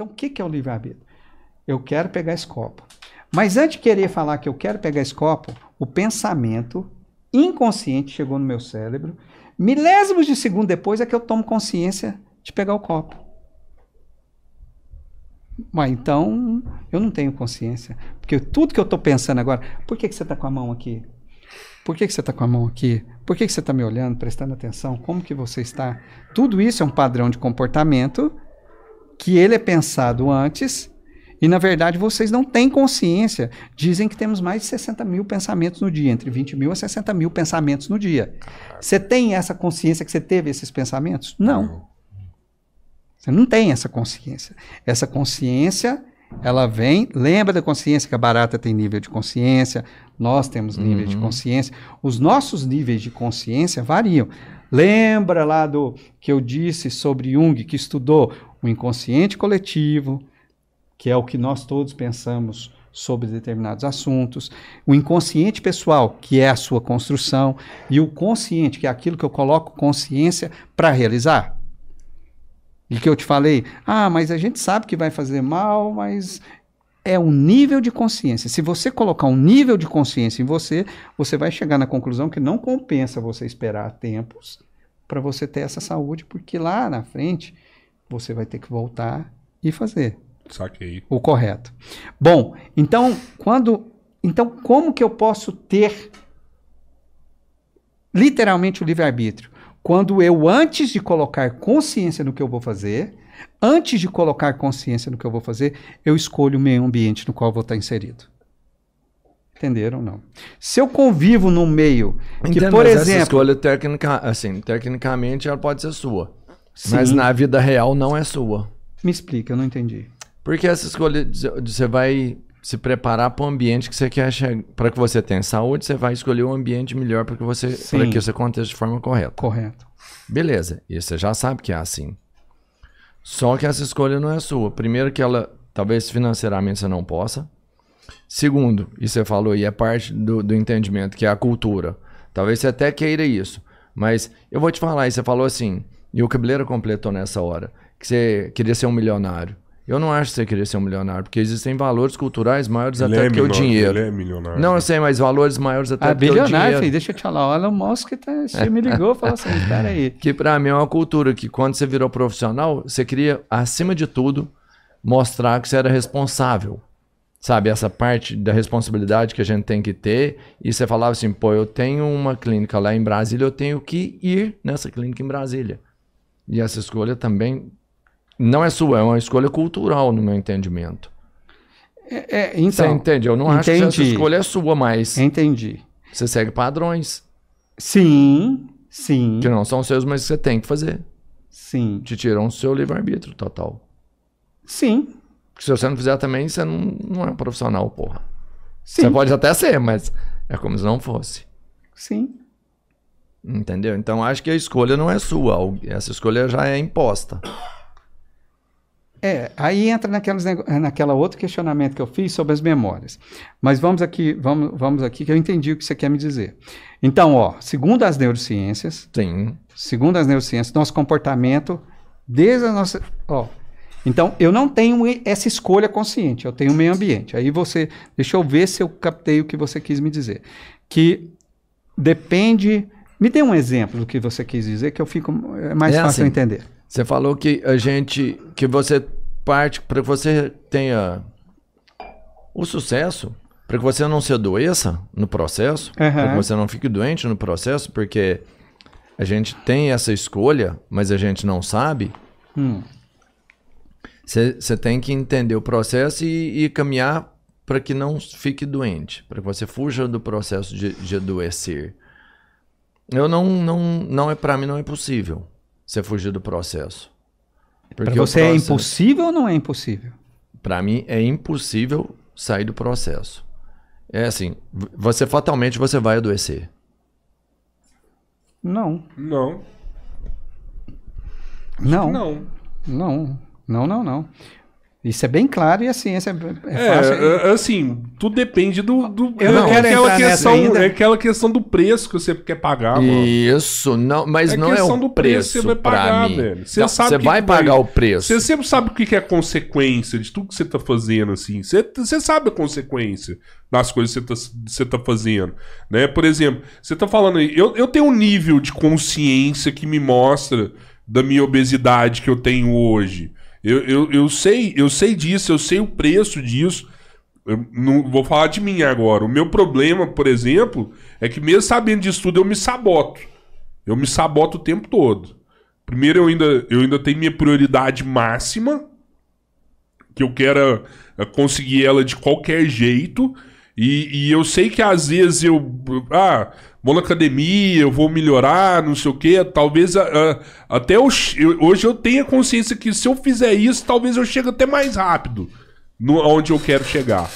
Então, o que, é o livre-arbítrio? Eu quero pegar esse copo. Mas antes de querer falar que eu quero pegar esse copo, o pensamento inconsciente chegou no meu cérebro. Milésimos de segundo depois é que eu tomo consciência de pegar o copo. Mas então eu não tenho consciência. Porque tudo que eu estou pensando agora, por que, que você está com a mão aqui? Por que, que você está com a mão aqui? Por que, que você está me olhando, prestando atenção? Como que você está? Tudo isso é um padrão de comportamento que ele é pensado antes e, na verdade, vocês não têm consciência. Dizem que temos mais de 60 mil pensamentos no dia, entre 20 mil a 60 mil pensamentos no dia. Você tem essa consciência que você teve esses pensamentos? Não. Você não tem essa consciência. Essa consciência ela vem, lembra da consciência que a barata tem nível de consciência, nós temos nível uhum. de consciência, os nossos níveis de consciência variam. Lembra lá do que eu disse sobre Jung, que estudou o inconsciente coletivo, que é o que nós todos pensamos sobre determinados assuntos, o inconsciente pessoal, que é a sua construção, e o consciente, que é aquilo que eu coloco consciência para realizar. De que eu te falei, ah, mas a gente sabe que vai fazer mal, mas é um nível de consciência. Se você colocar um nível de consciência em você, você vai chegar na conclusão que não compensa você esperar tempos para você ter essa saúde, porque lá na frente você vai ter que voltar e fazer. Saquei. O correto. Bom, então quando, então como que eu posso ter literalmente o livre arbítrio? Quando eu, antes de colocar consciência no que eu vou fazer, antes de colocar consciência no que eu vou fazer, eu escolho o meio ambiente no qual vou estar inserido. Entenderam não? Se eu convivo num meio que, Entendo, por mas exemplo, essa escolha assim, tecnicamente ela pode ser sua, Sim. mas na vida real não é sua. Me explica, eu não entendi. Porque essa escolha de você vai se preparar para o ambiente que você quer para que você tenha saúde, você vai escolher o um ambiente melhor para que você para que isso aconteça de forma correta. Correto. Beleza. E você já sabe que é assim. Só que essa escolha não é sua. Primeiro que ela talvez financeiramente você não possa. Segundo, e você falou e é parte do, do entendimento que é a cultura. Talvez você até queira isso, mas eu vou te falar, e você falou assim, e o cabeleiro completou nessa hora, que você queria ser um milionário. Eu não acho que você queria ser um milionário, porque existem valores culturais maiores ele até é que o dinheiro. Ele é milionário. Não, eu sei, mas valores maiores até ah, que o dinheiro. bilionário, deixa eu te falar. Olha o Musk que tá, você me ligou e falou assim, espera aí. Que para mim é uma cultura que quando você virou profissional, você queria, acima de tudo, mostrar que você era responsável. Sabe, essa parte da responsabilidade que a gente tem que ter. E você falava assim, pô, eu tenho uma clínica lá em Brasília, eu tenho que ir nessa clínica em Brasília. E essa escolha também não é sua, é uma escolha cultural, no meu entendimento. É, é, então, você entende? Eu não entendi. acho que essa escolha é sua, mas. Entendi. Você segue padrões. Sim, sim. Que não são seus, mas você tem que fazer. Sim. Te tiram o seu livre-arbítrio total. Sim. Porque se você não fizer também, você não, não é um profissional, porra. Sim. Você pode até ser, mas é como se não fosse. Sim. Entendeu? Então acho que a escolha não é sua. Essa escolha já é imposta. É, aí entra naquelas, naquela outro questionamento que eu fiz sobre as memórias. Mas vamos aqui, vamos, vamos aqui, que eu entendi o que você quer me dizer. Então, ó, segundo as neurociências, Sim. segundo as neurociências, nosso comportamento, desde a nossa. Ó, então, eu não tenho essa escolha consciente, eu tenho o meio ambiente. Aí você. Deixa eu ver se eu captei o que você quis me dizer. Que depende. Me dê um exemplo do que você quis dizer, que eu fico. É mais é fácil assim. entender. Você falou que a gente, que você parte para que você tenha o sucesso, para que você não se adoeça no processo, uhum. para que você não fique doente no processo, porque a gente tem essa escolha, mas a gente não sabe. Hum. Você hum. tem que entender o processo e, e caminhar para que não fique doente, para que você fuja do processo de, de adoecer. Eu não, não, não é para mim não é possível você fugir do processo. Para você é processo, é impossível ou não é impossível? Para mim é impossível sair do processo. É assim, você fatalmente você vai adoecer. Não. Não. Não. Não. Não, não, não. Isso é bem claro e a ciência é, é, É, é assim, tudo depende do. do eu não, é, aquela questão, é aquela questão do preço que você quer pagar, mano. Isso, não, mas é não é o do preço que você vai pagar, velho. Você, não, sabe você vai pagar vai, o preço. Você sempre sabe o que é consequência de tudo que você tá fazendo, assim. Você, você sabe a consequência das coisas que você tá, você tá fazendo. Né? Por exemplo, você tá falando aí, eu, eu tenho um nível de consciência que me mostra da minha obesidade que eu tenho hoje. Eu, eu, eu, sei, eu sei disso, eu sei o preço disso. Eu não vou falar de mim agora. O meu problema, por exemplo, é que mesmo sabendo disso tudo, eu me saboto. Eu me saboto o tempo todo. Primeiro, eu ainda, eu ainda tenho minha prioridade máxima, que eu quero eh, conseguir ela de qualquer jeito. E, e, eu sei que às vezes eu. Ah, vou na academia, eu vou melhorar, não sei o quê. Talvez ah, ah, até eu, eu, hoje eu tenha consciência que se eu fizer isso, talvez eu chegue até mais rápido no, onde eu quero chegar.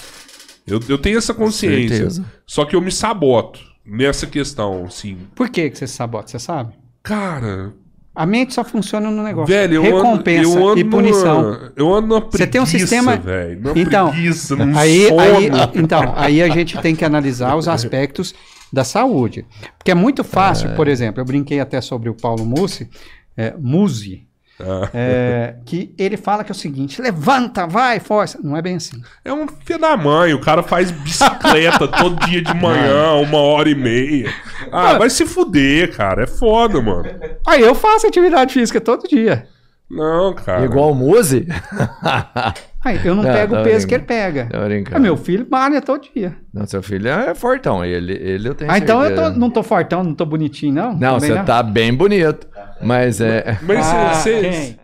Eu, eu tenho essa consciência. Certeza. Só que eu me saboto nessa questão, sim. Por que, que você se sabota? Você sabe? Cara, a mente só funciona no negócio. Velho, Recompensa ando, ando e punição. eu ando na preguiça, Você tem um sistema, velho. Então, preguiça, aí, aí, então, aí a gente tem que analisar os aspectos da saúde. Porque é muito fácil, é. por exemplo, eu brinquei até sobre o Paulo Mussi, é, Musi, ah. É, que ele fala que é o seguinte: levanta, vai, força. Não é bem assim. É um filho da mãe, o cara faz bicicleta todo dia de manhã, uma hora e meia. Ah, mano, vai se fuder, cara. É foda, mano. Aí eu faço atividade física todo dia. Não, cara. Igual o muse Aí, eu não, não pego o peso que ele pega. Ah, meu filho malha todo dia. Não, seu filho é fortão. Ele, ele eu tenho ah, certeza. então eu tô, não tô fortão, não tô bonitinho, não? Não, Também você não. tá bem bonito. Mas é. Mas é, ah, vocês.